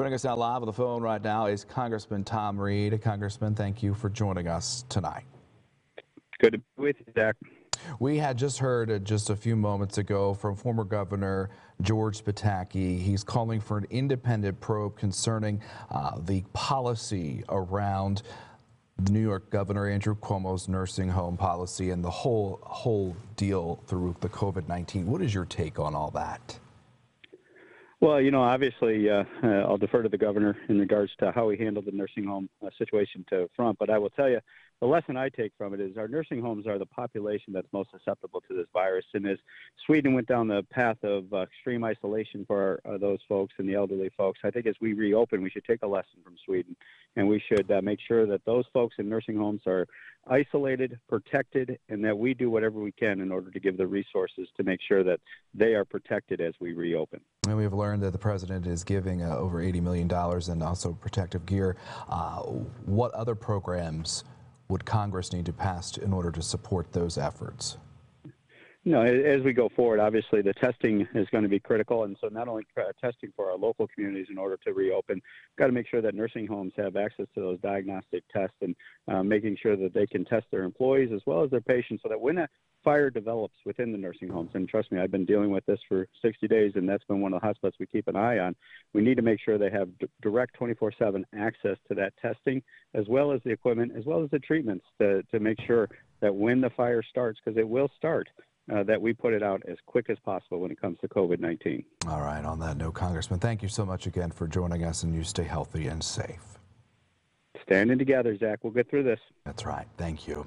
Joining us now live on the phone right now is Congressman Tom Reed. Congressman, thank you for joining us tonight. Good to be with you, Zach. We had just heard uh, just a few moments ago from former Governor George Pataki. He's calling for an independent probe concerning uh, the policy around the New York Governor Andrew Cuomo's nursing home policy and the whole whole deal through the COVID-19. What is your take on all that? Well, you know, obviously, uh, uh, I'll defer to the governor in regards to how he handled the nursing home uh, situation to Front, but I will tell you, the lesson I take from it is our nursing homes are the population that's most susceptible to this virus. And as Sweden went down the path of uh, extreme isolation for our, uh, those folks and the elderly folks, I think as we reopen, we should take a lesson from Sweden, and we should uh, make sure that those folks in nursing homes are isolated, protected, and that we do whatever we can in order to give the resources to make sure that they are protected as we reopen. And we've learned that the president is giving uh, over $80 million and also protective gear. Uh, what other programs? would Congress need to pass in order to support those efforts? No, as we go forward, obviously the testing is going to be critical, and so not only uh, testing for our local communities in order to reopen, we've got to make sure that nursing homes have access to those diagnostic tests, and uh, making sure that they can test their employees as well as their patients, so that when a fire develops within the nursing homes. And trust me, I've been dealing with this for 60 days, and that's been one of the hotspots we keep an eye on. We need to make sure they have d- direct 24 7 access to that testing, as well as the equipment, as well as the treatments to, to make sure that when the fire starts, because it will start, uh, that we put it out as quick as possible when it comes to COVID 19. All right. On that note, Congressman, thank you so much again for joining us, and you stay healthy and safe. Standing together, Zach. We'll get through this. That's right. Thank you.